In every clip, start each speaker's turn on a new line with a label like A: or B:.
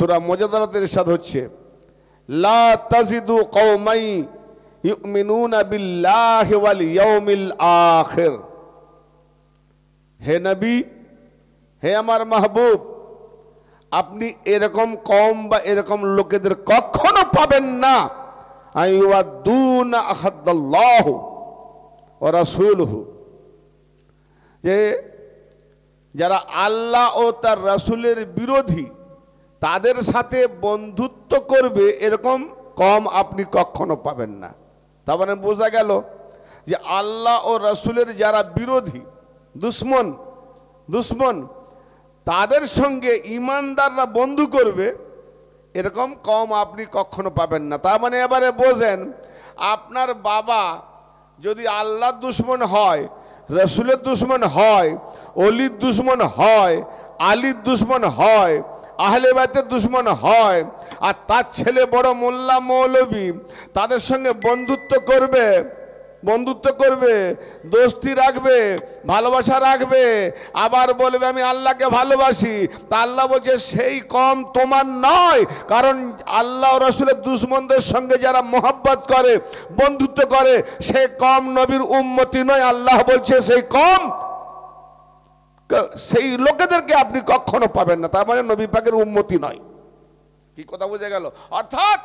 A: সুরা মজাদারাতে ইরশাদ হচ্ছে লা তাজিদু কওমাই ইউমিনুনা বিল্লাহি ওয়াল ইয়াউমিল আখির হে নবী হে আমার মাহবুব আপনি এরকম কম বা এরকম লোকেদের কখনো পাবেন না আহাদ্দাল্লাহ ও রাসুলহু যে যারা আল্লাহ ও তার রাসুলের বিরোধী তাদের সাথে বন্ধুত্ব করবে এরকম কম আপনি কখনো পাবেন না তার মানে বোঝা গেল যে আল্লাহ ও রসুলের যারা বিরোধী দুশ্মন দুশ্মন তাদের সঙ্গে ইমানদাররা বন্ধু করবে এরকম কম আপনি কখনো পাবেন না তার মানে এবারে বোঝেন আপনার বাবা যদি আল্লাহ দুশ্মন হয় রসুলের দুশ্মন হয় অলির দুশ্মন হয় আলির দুশ্মন হয় আহলে বাইতের দুশ্মন হয় আর তার ছেলে বড় মোল্লা মৌলবী তাদের সঙ্গে বন্ধুত্ব করবে বন্ধুত্ব করবে দোস্তি রাখবে ভালোবাসা রাখবে আবার বলবে আমি আল্লাহকে ভালোবাসি তা আল্লাহ বলছে সেই কম তোমার নয় কারণ আল্লাহ রসুলের দুশ্মনদের সঙ্গে যারা মোহাব্বত করে বন্ধুত্ব করে সে কম নবীর উন্মতি নয় আল্লাহ বলছে সেই কম সেই লোকেদেরকে আপনি কখনো পাবেন না তার মানে নবী পাকের উন্মতি নয় কি কথা বোঝা গেল অর্থাৎ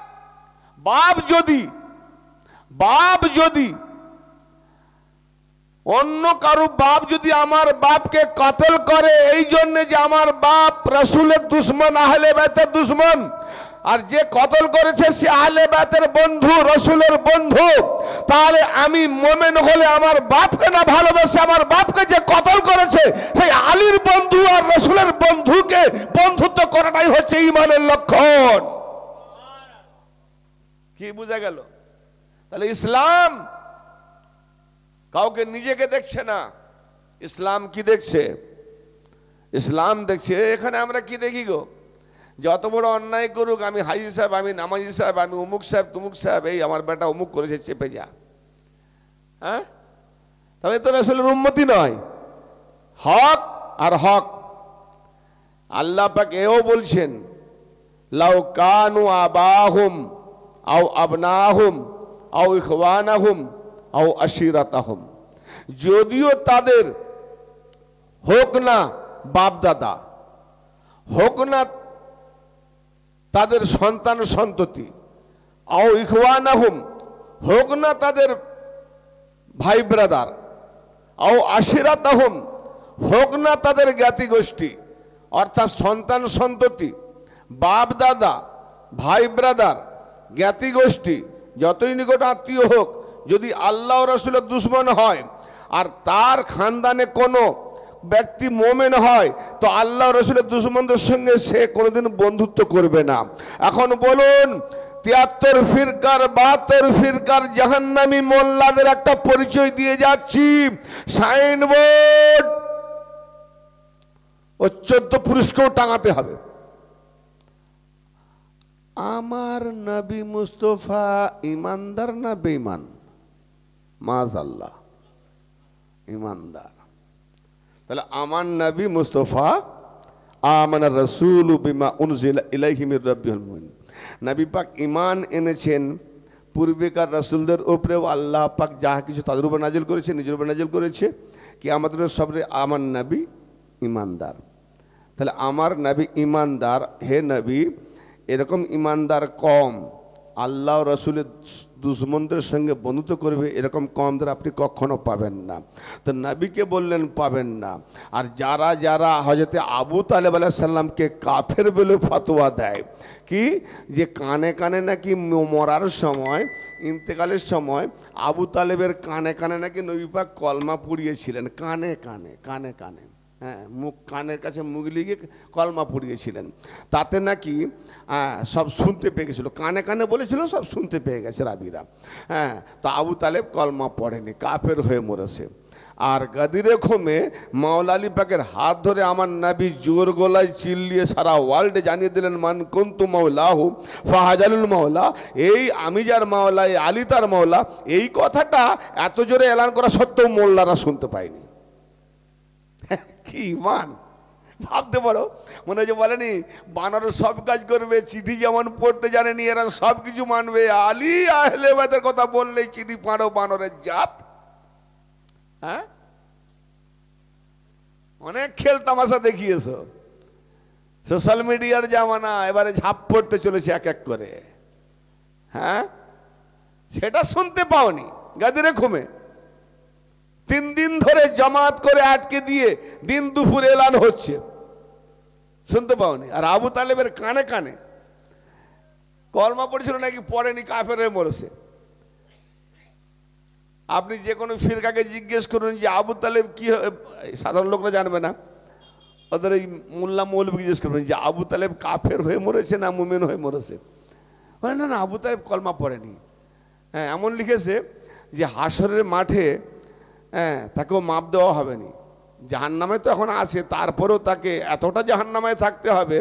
A: বাপ যদি বাপ যদি অন্য কারো বাপ যদি আমার বাপকে কতল করে এই জন্যে যে আমার বাপ রসুলের দুশ্মন আহলে বেতের দুশ্মন আর যে কতল করেছে সে আলে বাতের বন্ধু রসুলের বন্ধু তাহলে আমি মোমেন হলে আমার বাপকে না ভালোবাসে আমার বাপকে যে কতল করেছে সেই আলীর বন্ধু আর রসুলের বন্ধুকে বন্ধুত্ব করাটাই হচ্ছে ইমানের লক্ষণ কি বুঝা গেল তাহলে ইসলাম কাউকে নিজেকে দেখছে না ইসলাম কি দেখছে ইসলাম দেখছে এখানে আমরা কি দেখি গো যত বড় অন্যায় করুক আমি হাজি সাহেব আমি নামাজি সাহেব আমি অমুক সাহেব তুমুক সাহেব এই আমার বেটা অমুক করেছে চেপে যা হ্যাঁ তবে তো আসলে উন্মতি নয় হক আর হক আল্লাহ পাক এও বলছেন লাউ কানু আবাহুম আও আবনাহুম আও ইখওয়ানাহুম আও আশিরাতাহুম যদিও তাদের হোক না বাপদাদা হোক না তাদের সন্তান সন্ততি আও ইখওয়ান আহম হোক না তাদের ভাই ব্রাদার আও আশিরাত আহম হোক না তাদের জ্ঞাতি গোষ্ঠী অর্থাৎ সন্তান সন্ততি বাপ দাদা ভাই ব্রাদার জ্ঞাতি গোষ্ঠী যতই নিকট আত্মীয় হোক যদি আল্লাহ রসুলের দুশ্মন হয় আর তার খানদানে কোনো ব্যক্তি মোমেন হয় তো আল্লাহ রসুলের দুশ্মনদের সঙ্গে সে কোনোদিন বন্ধুত্ব করবে না এখন বলুন তিয়াত্তর ফিরকার বাহাত্তর ফিরকার আমি মোল্লাদের একটা পরিচয় দিয়ে যাচ্ছি সাইনবোর্ড ও চোদ্দ পুরুষকেও টাঙাতে হবে আমার নবী মুস্তফা ইমানদার না বেইমান মাজ আল্লাহ ইমানদার তাহলে আমার নবী মুস্তফা আমার রসুল বিমা উনজিল ইলাইহিমির রব্বিউল মুমিন নবী পাক ইমান এনেছেন পূর্বেকার রসুলদের উপরেও আল্লাহ পাক যা কিছু তাদের উপর নাজিল করেছে নিজের উপর নাজিল করেছে কি আমাদের সবরে আমার নবী ইমানদার তাহলে আমার নবী ইমানদার হে নবী এরকম ইমানদার কম আল্লাহ রসুলের দুশ্মনদের সঙ্গে বন্ধুত্ব করবে এরকম কমদের আপনি কখনো পাবেন না তো নবীকে বললেন পাবেন না আর যারা যারা হজরতে আবু তালেব সাল্লামকে কাফের বলে ফাতোয়া দেয় কি যে কানে কানে নাকি মরার সময় ইন্তেকালের সময় আবু তালেবের কানে কানে নাকি নবী পাক কলমা পুড়িয়েছিলেন কানে কানে কানে কানে হ্যাঁ মুখ কানের কাছে মুখ লিগে কলমা পড়িয়েছিলেন তাতে নাকি সব শুনতে পেয়ে গেছিলো কানে কানে বলেছিল সব শুনতে পেয়ে গেছে রাবিরা হ্যাঁ তো আবু তালেব কলমা পড়েনি কাফের হয়ে মরেছে আর গাদিরে খোমে মাওলালি পাকের হাত ধরে আমার নাবি জোর গলায় চিল্লিয়ে সারা ওয়ার্ল্ডে জানিয়ে দিলেন মান কন্তু মাওলাহু ফাহাজালুল মাওলা এই আমি যার মাওলা এই আলী তার মাওলা এই কথাটা এত জোরে এলান করা সত্ত্বেও মোল্লারা শুনতে পায়নি কি মান ভাবতে পারো মনে হচ্ছে বলেনি বানর সব কাজ করবে চিঠি যেমন পড়তে জানেনি এরা সব কিছু মানবে আলি আহলে বাদের কথা বললে চিঠি পাড়ো বানরের জাত হ্যাঁ অনেক খেল তামাশা দেখিয়েছ সোশ্যাল মিডিয়ার জামানা এবারে ঝাঁপ পড়তে চলেছে এক এক করে হ্যাঁ সেটা শুনতে পাওনি গাদিরে খুমে তিন দিন ধরে জামাত করে আটকে দিয়ে দিন দুপুর এলান হচ্ছে শুনতে পাওনি আর আবু তালেবের কানে কানে কলমা পড়েছিল নাকি পড়েনি কাফের হয়ে মরেছে আপনি যে কোনো ফিরকাকে জিজ্ঞেস করুন যে আবু তালেব কি সাধারণ লোকরা জানবে না ওদের এই মোল্লা মৌলবী জিজ্ঞেস করবেন যে আবু তালেব কাফের হয়ে মরেছে না মুমেন হয়ে মরেছে না না আবু তালেব কলমা পড়েনি হ্যাঁ এমন লিখেছে যে হাসরের মাঠে হ্যাঁ তাকেও মাপ দেওয়া হবে না জাহান্নামে তো এখন আসে তারপরেও তাকে এতটা জাহান্নামায় থাকতে হবে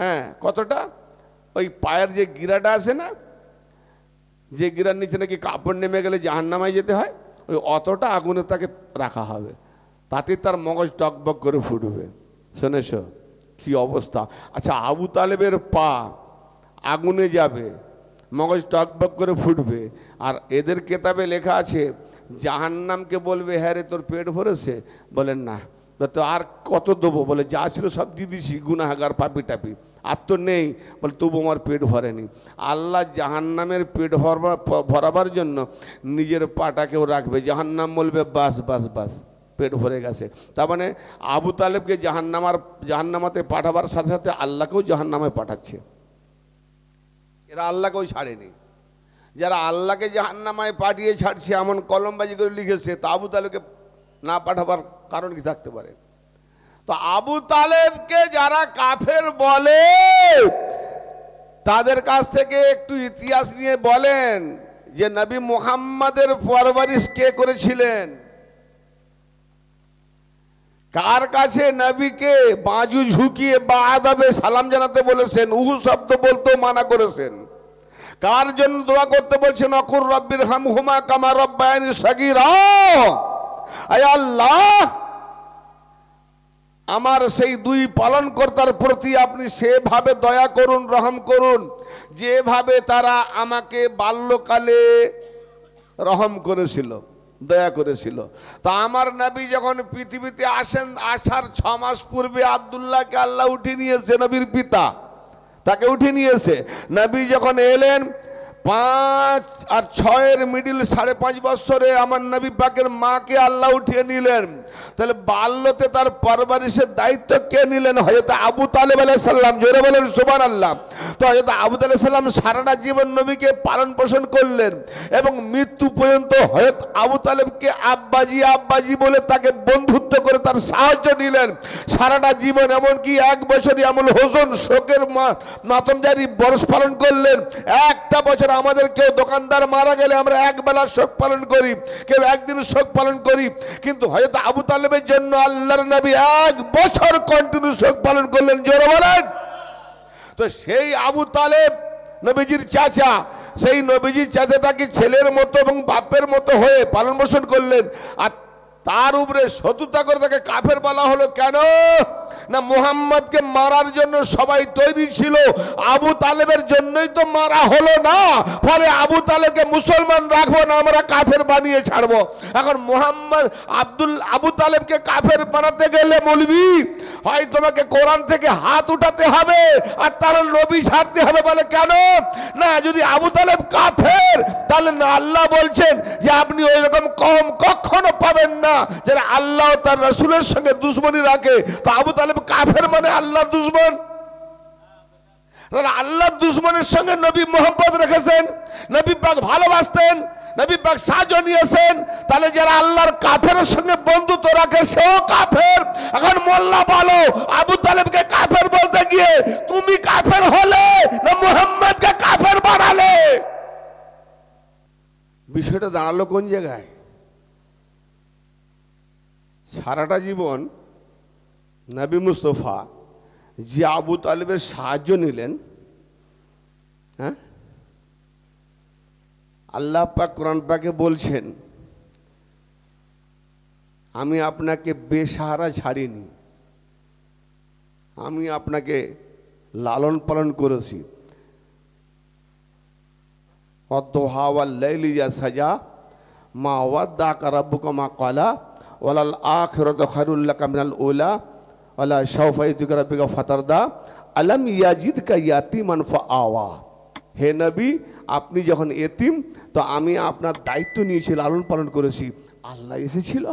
A: হ্যাঁ কতটা ওই পায়ের যে গিরাটা আছে না যে গিরার নিচে নাকি কাপড় নেমে গেলে জাহান্নামায় যেতে হয় ওই অতটা আগুনে তাকে রাখা হবে তাতে তার মগজ টকবক করে ফুটবে শুনেছ কি অবস্থা আচ্ছা আবু তালেবের পা আগুনে যাবে মগজ টকবক করে ফুটবে আর এদের কেতাবে লেখা আছে জাহান্নামকে বলবে হ্যাঁ রে তোর পেট ভরেছে বলেন না তো আর কত দেবো বলে যা ছিল সব দিয়ে দিছি গুনাহাগার পাপি টাপি আর তো নেই বলে তবু আমার পেট ভরেনি আল্লাহ জাহান্নামের পেট ভরবার ভরাবার জন্য নিজের পাটাকেও রাখবে জাহান্নাম বলবে বাস বাস বাস পেট ভরে গেছে তার মানে আবু তালেবকে জাহান্নামার জাহান্নামাতে পাঠাবার সাথে সাথে আল্লাহকেও জাহান্নামে পাঠাচ্ছে এরা আল্লাহকেও ছাড়েনি যারা আল্লাহকে জাহান্নামায় পাঠিয়ে ছাড়ছে এমন কলমবাজি করে লিখেছে তা আবু তালেবকে না পাঠাবার কারণ কি থাকতে পারে তো আবু তালেবকে যারা কাফের বলে তাদের কাছ থেকে একটু ইতিহাস নিয়ে বলেন যে নবী মোহাম্মদের পরবারিশ কে করেছিলেন কার কাছে নবীকে বাজু ঝুঁকিয়ে বা আদাবে সালাম জানাতে বলেছেন উহু শব্দ বলতেও মানা করেছেন কার জন্য দোয়া করতে বলছেন অকুর রব্বির হাম হুমা কামা রব্বায়নি সাগির আল্লাহ আমার সেই দুই পালনকর্তার প্রতি আপনি সেভাবে দয়া করুন রহম করুন যেভাবে তারা আমাকে বাল্যকালে রহম করেছিল দয়া করেছিল তা আমার নবী যখন পৃথিবীতে আসেন আসার ছ মাস পূর্বে আবদুল্লাহকে আল্লাহ উঠিয়ে নিয়েছে নবীর পিতা তাকে উঠে নিয়েছে নবী যখন এলেন পাঁচ আর ছয়ের মিডিল সাড়ে পাঁচ বছরে আমার নবী পাকের মাকে আল্লাহ উঠিয়ে নিলেন তাহলে বাল্যতে তার পারবারিশের দায়িত্ব কে নিলেন হয়তো আবু তালেব আলাইসাল্লাম জোরে বলেন সুবান আল্লাহ তো হয়তো আবু সাল্লাম সারাটা জীবন নবীকে পালন পোষণ করলেন এবং মৃত্যু পর্যন্ত হয়ত আবু তালেবকে আব্বাজি আব্বাজি বলে তাকে বন্ধুত্ব করে তার সাহায্য নিলেন সারাটা জীবন এমনকি এক বছরই আমল হোসেন শোকের মাতমজারি বরস পালন করলেন একটা বছর আমাদের কেউ দোকানদার মারা গেলে আমরা একবেলা শোক পালন করি কেউ একদিন শোক পালন করি কিন্তু হয়তো আবু তালেব সাল্লামের জন্য আল্লাহর নবী এক বছর কন্টিনিউ শোক পালন করলেন জোরে বলেন তো সেই আবু তালেব নবীজির চাচা সেই নবীজির চাচাটাকে ছেলের মতো এবং বাপের মতো হয়ে পালন পোষণ করলেন আর তার উপরে শত্রুতা করে তাকে কাফের বলা হলো কেন না মোহাম্মদকে মারার জন্য সবাই তৈরি ছিল আবু তালেবের জন্যই তো মারা হলো না ফলে আবু তালেবকে মুসলমান রাখবো না আমরা কাফের বানিয়ে ছাড়বো এখন মোহাম্মদ আব্দুল আবু তালেবকে কাফের বানাতে গেলে বলবি হয় তোমাকে কোরআন থেকে হাত উঠাতে হবে আর তার নবী ছাড়তে হবে বলে কেন না যদি আবু তালেব কাফের তাহলে না আল্লাহ বলছেন যে আপনি ওই রকম কম কখনো পাবেন না যারা আল্লাহ তার রসুলের সঙ্গে দুশ্মনী রাখে তো আবু তালেব কাফের মানে আল্লাহ দুশ্মন আল্লাহ দুশ্মনের সঙ্গে নবী মোহাম্মদ রেখেছেন নবী পাক ভালোবাসতেন নবী পাক সাহায্য নিয়েছেন তাহলে যারা আল্লাহর কাফের সঙ্গে বন্ধুত্ব রাখে সেও কাফের এখন মোল্লা বলো আবু তালেবকে কাফের বলতে গিয়ে তুমি কাফের হলে না মোহাম্মদকে কাফের বানালে বিষয়টা দাঁড়ালো কোন জায়গায় সারাটা জীবন নবী মুস্তফা যে আবু তালেবের সাহায্য নিলেন হ্যাঁ আল্লাহ পাক কোরআন পাকে বলছেন আমি আপনাকে বেসাহারা ছাড়িনি আমি আপনাকে লালন পালন করেছি অদ্দোহাওয়াল্লাইলিয়া সাজা মা ওয়াদ্দা কারাব্বুকা মা কলা ওলাল আখরত খরুল্লা কামিনাল ওলা ওলা শৌফাইতুকা রাব্বিকা ফাতারদা আলম ইয়াজিদ কা ইয়াতিমান ফা আওয়া হে নবী আপনি যখন এতিম তো আমি আপনার দায়িত্ব নিয়েছি লালন পালন করেছি আল্লাহ এসেছিল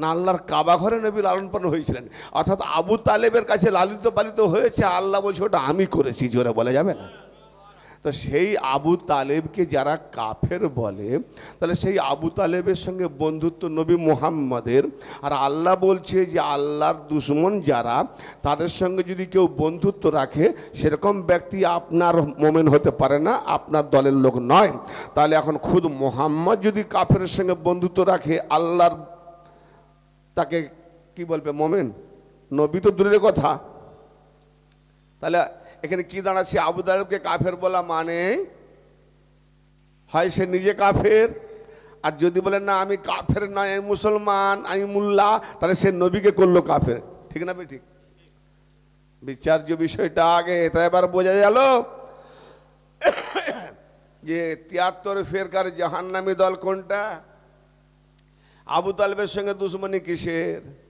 A: না আল্লাহর কাবা ঘরে নবী লালন পালন হয়েছিলেন অর্থাৎ আবু তালেবের কাছে লালিত পালিত হয়েছে আল্লাহ বলছে ওটা আমি করেছি জোরে বলা যাবে না তো সেই আবু তালেবকে যারা কাফের বলে তাহলে সেই আবু তালেবের সঙ্গে বন্ধুত্ব নবী মোহাম্মদের আর আল্লাহ বলছে যে আল্লাহর দুশ্মন যারা তাদের সঙ্গে যদি কেউ বন্ধুত্ব রাখে সেরকম ব্যক্তি আপনার মোমেন হতে পারে না আপনার দলের লোক নয় তাহলে এখন খুদ মোহাম্মদ যদি কাফের সঙ্গে বন্ধুত্ব রাখে আল্লাহর তাকে কি বলবে মোমেন নবী তো দূরের কথা তাহলে এখানে কি দাঁড়াচ্ছে আবু তালেবকে কাফের বলা মানে হয় সে নিজে কাফের আর যদি বলেন না আমি কাফের নয় আমি মুসলমান আমি মুল্লা তাহলে সে নবীকে করলো কাফের ঠিক না ঠিক বিচার্য বিষয়টা আগে এটা এবার বোঝা গেল যে তিয়াত্তর ফেরকার জাহান্নামি দল কোনটা আবু তালেবের সঙ্গে দুশ্মনী কিসের